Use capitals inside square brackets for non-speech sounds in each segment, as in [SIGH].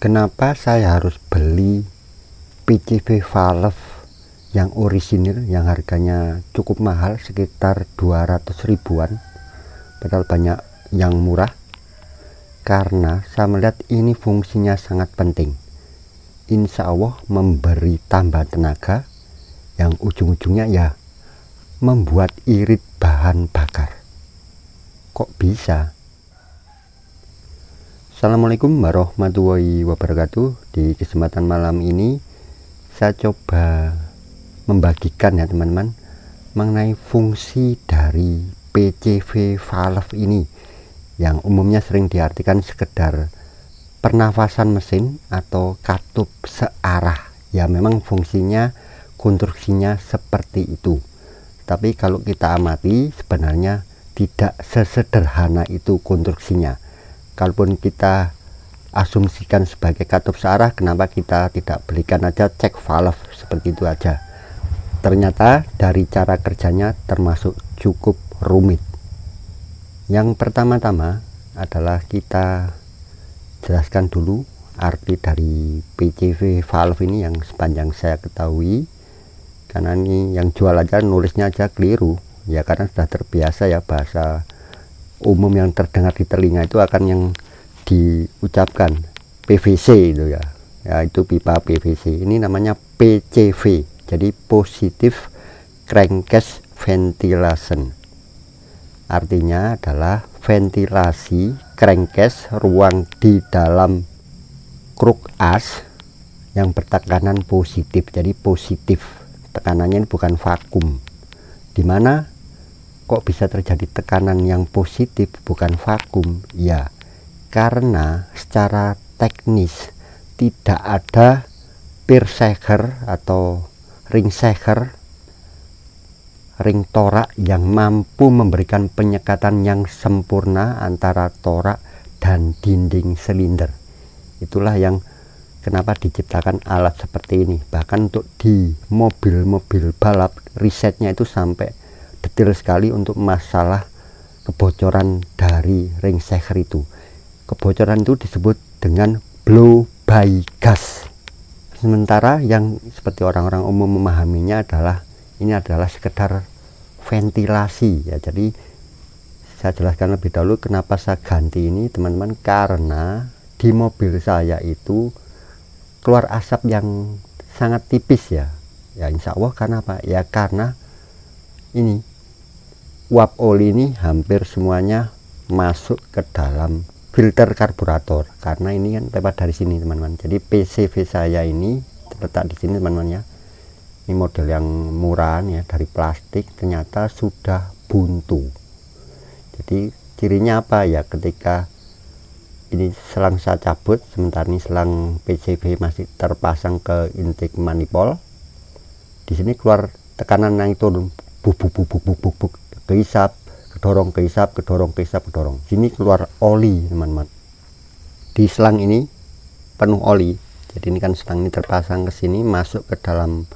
kenapa saya harus beli PCV valve yang orisinil yang harganya cukup mahal sekitar 200 ribuan padahal banyak yang murah karena saya melihat ini fungsinya sangat penting insya Allah memberi tambah tenaga yang ujung-ujungnya ya membuat irit bahan bakar kok bisa Assalamualaikum warahmatullahi wabarakatuh Di kesempatan malam ini Saya coba Membagikan ya teman-teman Mengenai fungsi dari PCV valve ini Yang umumnya sering diartikan sekedar Pernafasan mesin atau katup searah Ya memang fungsinya konstruksinya seperti itu Tapi kalau kita amati sebenarnya tidak sesederhana itu konstruksinya kalaupun kita asumsikan sebagai katup searah kenapa kita tidak belikan aja cek valve seperti itu aja ternyata dari cara kerjanya termasuk cukup rumit yang pertama-tama adalah kita jelaskan dulu arti dari PCV valve ini yang sepanjang saya ketahui karena ini yang jual aja nulisnya aja keliru ya karena sudah terbiasa ya bahasa umum yang terdengar di telinga itu akan yang diucapkan PVC itu ya yaitu pipa PVC ini namanya PCV jadi positif crankcase ventilation artinya adalah ventilasi crankcase ruang di dalam kruk as yang bertekanan positif jadi positif tekanannya ini bukan vakum dimana kok bisa terjadi tekanan yang positif bukan vakum ya karena secara teknis tidak ada peer seher atau ring seher ring torak yang mampu memberikan penyekatan yang sempurna antara torak dan dinding silinder. Itulah yang kenapa diciptakan alat seperti ini. Bahkan untuk di mobil-mobil balap risetnya itu sampai detail sekali untuk masalah kebocoran dari ring seher itu. Kebocoran itu disebut dengan blow by gas. Sementara yang seperti orang-orang umum memahaminya adalah ini adalah sekedar ventilasi ya. Jadi saya jelaskan lebih dahulu kenapa saya ganti ini teman-teman karena di mobil saya itu keluar asap yang sangat tipis ya. Ya insya Allah karena apa? Ya karena ini uap oli ini hampir semuanya masuk ke dalam filter karburator karena ini kan lewat dari sini teman-teman jadi PCV saya ini terletak di sini teman-teman ya ini model yang murahan ya dari plastik ternyata sudah buntu jadi cirinya apa ya ketika ini selang saya cabut sementara ini selang PCV masih terpasang ke intake manifold di sini keluar tekanan yang turun bubuk bubuk bubuk bubuk keisap kedorong keisap kedorong keisap kedorong sini keluar oli teman-teman di selang ini penuh oli jadi ini kan selang ini terpasang ke sini masuk ke dalam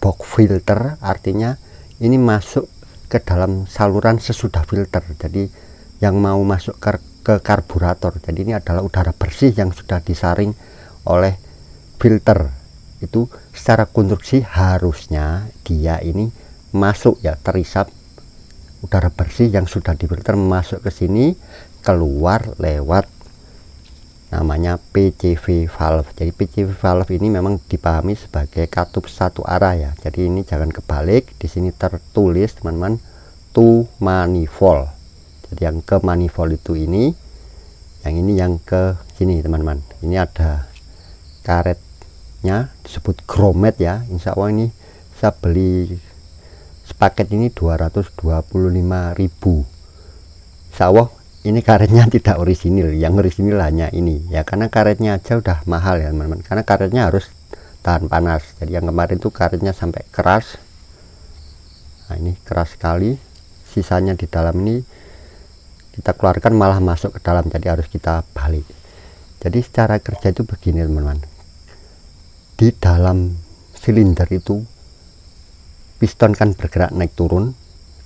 box filter artinya ini masuk ke dalam saluran sesudah filter jadi yang mau masuk ke, ke karburator jadi ini adalah udara bersih yang sudah disaring oleh filter itu secara konstruksi harusnya dia ini masuk ya terisap udara bersih yang sudah difilter masuk ke sini keluar lewat namanya PCV valve. Jadi PCV valve ini memang dipahami sebagai katup satu arah ya. Jadi ini jangan kebalik. Di sini tertulis teman-teman to manifold. Jadi yang ke manifold itu ini, yang ini yang ke sini teman-teman. Ini ada karetnya disebut gromet ya. Insya Allah ini saya beli paket ini 225.000 sawah ini karetnya [LAUGHS] tidak orisinil yang orisinil hanya ini ya karena karetnya aja udah mahal ya teman-teman karena karetnya harus tahan panas jadi yang kemarin itu karetnya sampai keras nah ini keras sekali sisanya di dalam ini kita keluarkan malah masuk ke dalam jadi harus kita balik jadi secara kerja itu begini teman-teman di dalam silinder itu piston kan bergerak naik turun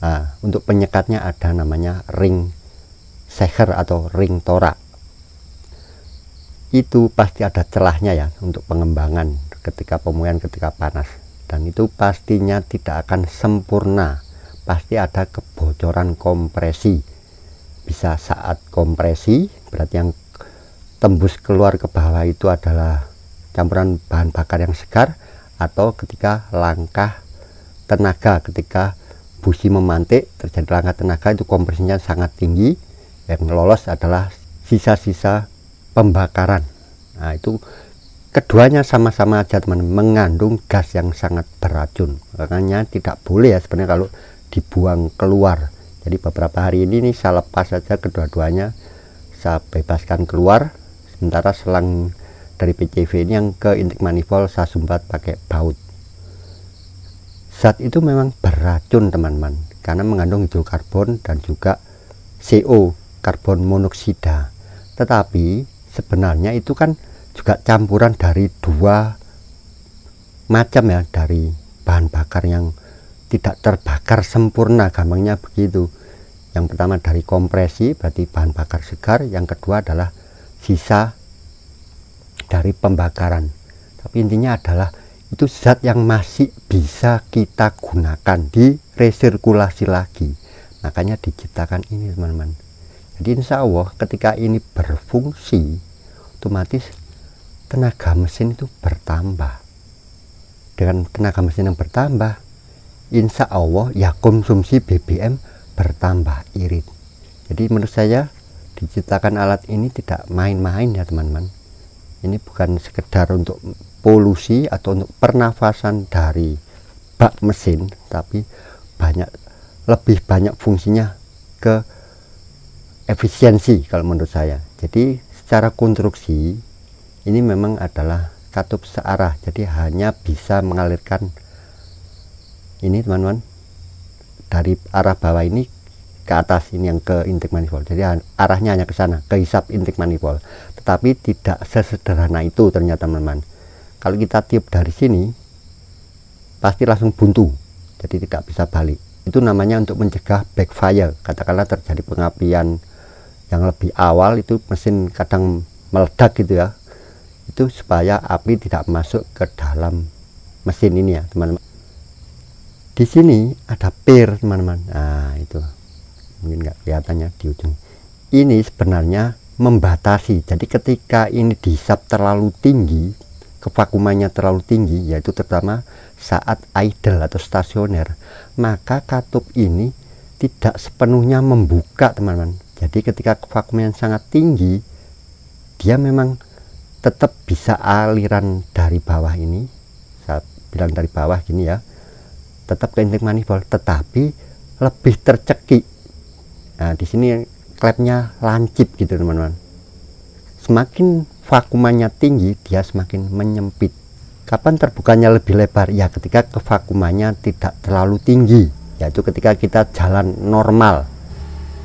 nah, untuk penyekatnya ada namanya ring seher atau ring torak itu pasti ada celahnya ya untuk pengembangan ketika pemuaian ketika panas dan itu pastinya tidak akan sempurna pasti ada kebocoran kompresi bisa saat kompresi berarti yang tembus keluar ke bawah itu adalah campuran bahan bakar yang segar atau ketika langkah tenaga ketika busi memantik terjadi langka tenaga itu kompresinya sangat tinggi yang lolos adalah sisa-sisa pembakaran nah itu keduanya sama-sama aja teman mengandung gas yang sangat beracun makanya tidak boleh ya sebenarnya kalau dibuang keluar jadi beberapa hari ini nih saya lepas saja kedua-duanya saya bebaskan keluar sementara selang dari PCV ini yang ke intake manifold saya sumbat pakai baut zat itu memang beracun teman-teman karena mengandung hidrokarbon dan juga CO karbon monoksida tetapi sebenarnya itu kan juga campuran dari dua macam ya dari bahan bakar yang tidak terbakar sempurna gampangnya begitu yang pertama dari kompresi berarti bahan bakar segar yang kedua adalah sisa dari pembakaran tapi intinya adalah itu zat yang masih bisa kita gunakan di resirkulasi lagi makanya diciptakan ini teman-teman jadi insya Allah ketika ini berfungsi otomatis tenaga mesin itu bertambah dengan tenaga mesin yang bertambah insya Allah ya konsumsi BBM bertambah irit jadi menurut saya diciptakan alat ini tidak main-main ya teman-teman ini bukan sekedar untuk polusi atau untuk pernafasan dari bak mesin tapi banyak lebih banyak fungsinya ke efisiensi kalau menurut saya jadi secara konstruksi ini memang adalah katup searah jadi hanya bisa mengalirkan ini teman-teman dari arah bawah ini ke atas ini yang ke intake manifold jadi arahnya hanya ke sana ke hisap intake manifold tetapi tidak sesederhana itu ternyata teman-teman kalau kita tiup dari sini pasti langsung buntu jadi tidak bisa balik itu namanya untuk mencegah backfire katakanlah terjadi pengapian yang lebih awal itu mesin kadang meledak gitu ya itu supaya api tidak masuk ke dalam mesin ini ya teman-teman di sini ada pir teman-teman nah itu mungkin nggak kelihatannya di ujung ini sebenarnya membatasi jadi ketika ini disap terlalu tinggi kevakumannya terlalu tinggi, yaitu terutama saat idle atau stasioner, maka katup ini tidak sepenuhnya membuka, teman-teman. Jadi ketika kevakuman yang sangat tinggi, dia memang tetap bisa aliran dari bawah ini, saya bilang dari bawah gini ya, tetap ke intake manifold, tetapi lebih tercekik. Nah, di sini klepnya lancip gitu, teman-teman. Semakin kevakumannya tinggi dia semakin menyempit kapan terbukanya lebih lebar ya ketika kevakumannya tidak terlalu tinggi yaitu ketika kita jalan normal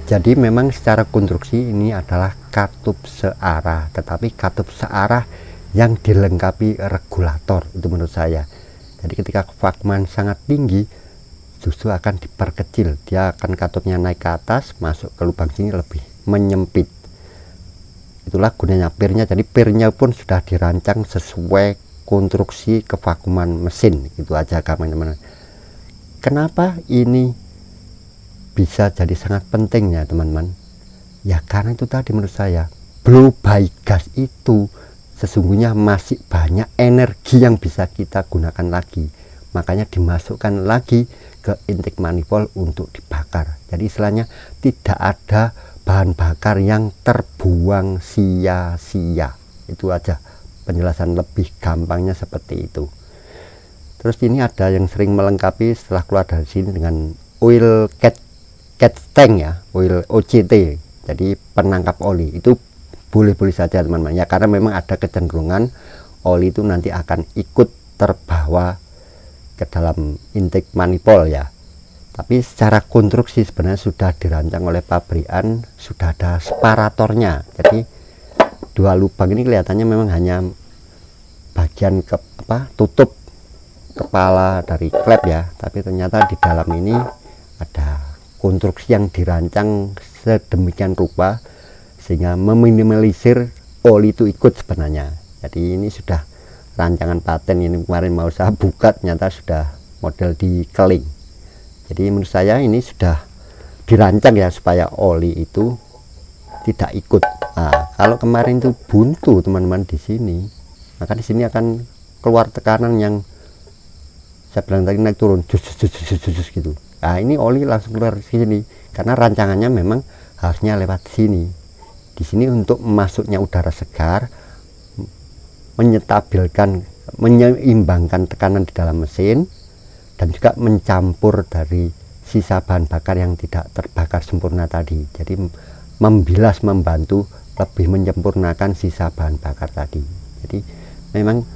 jadi memang secara konstruksi ini adalah katup searah tetapi katup searah yang dilengkapi regulator itu menurut saya jadi ketika kevakuman sangat tinggi justru akan diperkecil dia akan katupnya naik ke atas masuk ke lubang sini lebih menyempit itulah gunanya pirnya jadi pirnya pun sudah dirancang sesuai konstruksi kevakuman mesin gitu aja teman-teman kenapa ini bisa jadi sangat penting ya teman-teman ya karena itu tadi menurut saya blow by gas itu sesungguhnya masih banyak energi yang bisa kita gunakan lagi makanya dimasukkan lagi ke intake manifold untuk dibakar jadi istilahnya tidak ada bahan bakar yang terbuang sia-sia. Itu aja penjelasan lebih gampangnya seperti itu. Terus ini ada yang sering melengkapi setelah keluar dari sini dengan oil cat cat tank ya, oil OCT. Jadi penangkap oli itu boleh-boleh saja teman-teman ya karena memang ada kecenderungan oli itu nanti akan ikut terbawa ke dalam intake manifold ya tapi secara konstruksi sebenarnya sudah dirancang oleh pabrikan sudah ada separatornya jadi dua lubang ini kelihatannya memang hanya bagian ke apa tutup kepala dari klep ya tapi ternyata di dalam ini ada konstruksi yang dirancang sedemikian rupa sehingga meminimalisir oli itu ikut sebenarnya jadi ini sudah rancangan paten ini kemarin mau saya buka ternyata sudah model di keling jadi menurut saya ini sudah dirancang ya supaya oli itu tidak ikut nah, kalau kemarin itu buntu teman-teman di sini maka di sini akan keluar tekanan yang saya bilang tadi naik turun jus jus jus jus jus gitu nah ini oli langsung keluar di sini karena rancangannya memang harusnya lewat sini di sini untuk masuknya udara segar menyetabilkan menyeimbangkan tekanan di dalam mesin dan juga mencampur dari sisa bahan bakar yang tidak terbakar sempurna tadi. Jadi membilas membantu lebih menyempurnakan sisa bahan bakar tadi. Jadi memang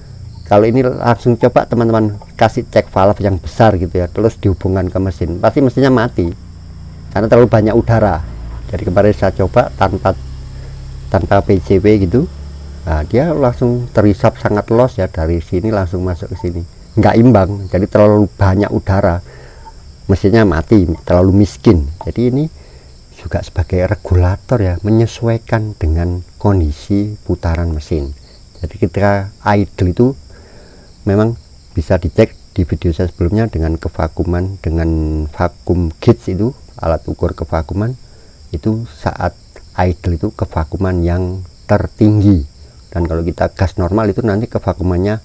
kalau ini langsung coba teman-teman kasih cek valve yang besar gitu ya, terus dihubungkan ke mesin, pasti mesinnya mati karena terlalu banyak udara. Jadi kemarin saya coba tanpa tanpa PCB gitu, nah, dia langsung terisap sangat los ya dari sini langsung masuk ke sini nggak imbang jadi terlalu banyak udara mesinnya mati terlalu miskin jadi ini juga sebagai regulator ya menyesuaikan dengan kondisi putaran mesin jadi ketika idle itu memang bisa dicek di video saya sebelumnya dengan kevakuman dengan vakum gauge itu alat ukur kevakuman itu saat idle itu kevakuman yang tertinggi dan kalau kita gas normal itu nanti kevakumannya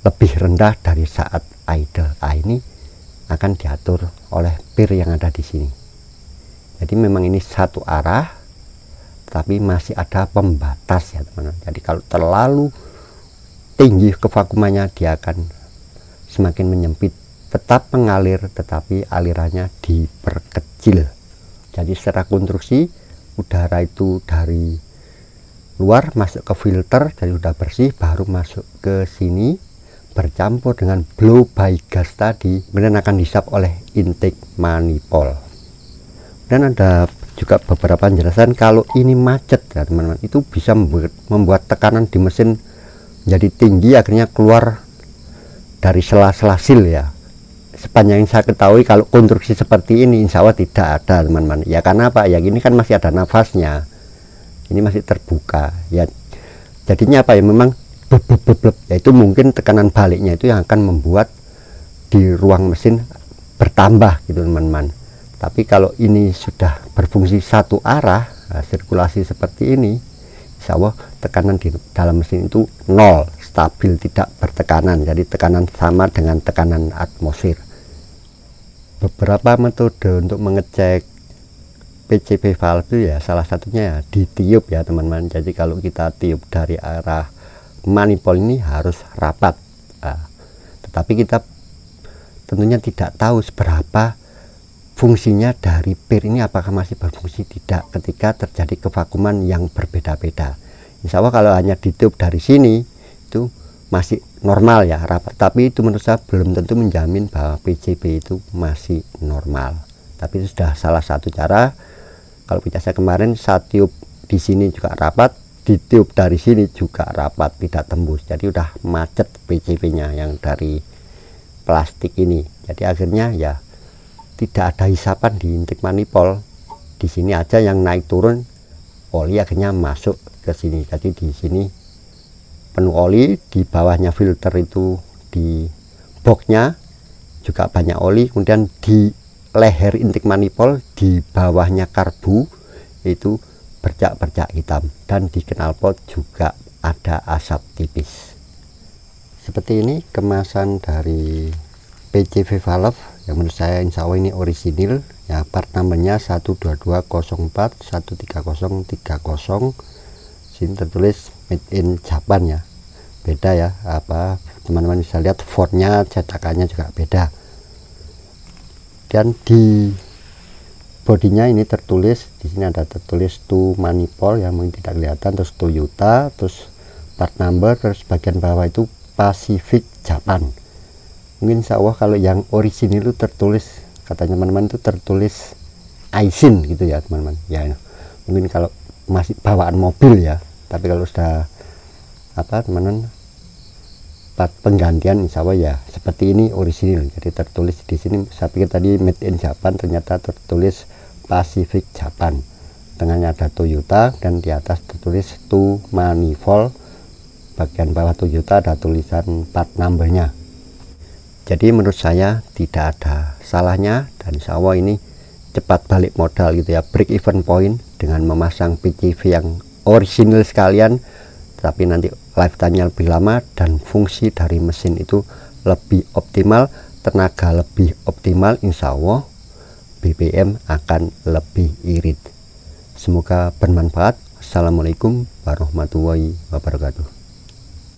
lebih rendah dari saat idle A ini akan diatur oleh peer yang ada di sini. Jadi memang ini satu arah, tapi masih ada pembatas ya teman-teman. Jadi kalau terlalu tinggi kevakumannya dia akan semakin menyempit. Tetap mengalir, tetapi alirannya diperkecil. Jadi secara konstruksi udara itu dari luar masuk ke filter, jadi udah bersih, baru masuk ke sini bercampur dengan blow by gas tadi kemudian akan disap oleh intake manifold dan ada juga beberapa penjelasan kalau ini macet ya teman-teman itu bisa membuat tekanan di mesin jadi tinggi akhirnya keluar dari sela-sela sil ya sepanjang yang saya ketahui kalau konstruksi seperti ini insya Allah tidak ada teman-teman ya karena apa ya ini kan masih ada nafasnya ini masih terbuka ya jadinya apa ya memang blub, blub, blub, blub. Ya, itu mungkin tekanan baliknya itu yang akan membuat di ruang mesin bertambah gitu teman-teman tapi kalau ini sudah berfungsi satu arah nah, sirkulasi seperti ini insya Allah tekanan di dalam mesin itu nol stabil tidak bertekanan jadi tekanan sama dengan tekanan atmosfer beberapa metode untuk mengecek PCP valve ya salah satunya ya ditiup ya teman-teman jadi kalau kita tiup dari arah Manipol ini harus rapat uh, tetapi kita tentunya tidak tahu seberapa fungsinya dari pir ini apakah masih berfungsi tidak ketika terjadi kevakuman yang berbeda-beda insya Allah kalau hanya ditiup dari sini itu masih normal ya rapat tapi itu menurut saya belum tentu menjamin bahwa PCB itu masih normal tapi itu sudah salah satu cara kalau bicara saya kemarin saat tiup di sini juga rapat ditiup dari sini juga rapat tidak tembus jadi udah macet PCB nya yang dari plastik ini jadi akhirnya ya tidak ada hisapan di intik manipol di sini aja yang naik turun oli akhirnya masuk ke sini jadi di sini penuh oli di bawahnya filter itu di boxnya juga banyak oli kemudian di leher intik manipol di bawahnya karbu itu bercak-bercak hitam dan di knalpot juga ada asap tipis seperti ini kemasan dari PCV valve yang menurut saya insya Allah ini orisinil ya part numbernya 12204 13030 sini tertulis made in Japan ya beda ya apa teman-teman bisa lihat fontnya cetakannya juga beda dan di bodinya ini tertulis di sini ada tertulis to manipol yang mungkin tidak kelihatan terus Toyota terus part number terus bagian bawah itu Pacific Japan mungkin insya Allah kalau yang orisinil itu tertulis katanya teman-teman itu tertulis Aisin gitu ya teman-teman ya mungkin kalau masih bawaan mobil ya tapi kalau sudah apa teman-teman penggantian insya Allah ya seperti ini orisinil jadi tertulis di sini saya pikir tadi made in Japan ternyata tertulis Pacific Japan tengahnya ada Toyota dan di atas tertulis to manifold bagian bawah Toyota ada tulisan part numbernya jadi menurut saya tidak ada salahnya dan sawah ini cepat balik modal gitu ya break even point dengan memasang PCV yang original sekalian tapi nanti lifetime-nya lebih lama dan fungsi dari mesin itu lebih optimal tenaga lebih optimal insya Allah BBM akan lebih irit. Semoga bermanfaat. Assalamualaikum warahmatullahi wabarakatuh.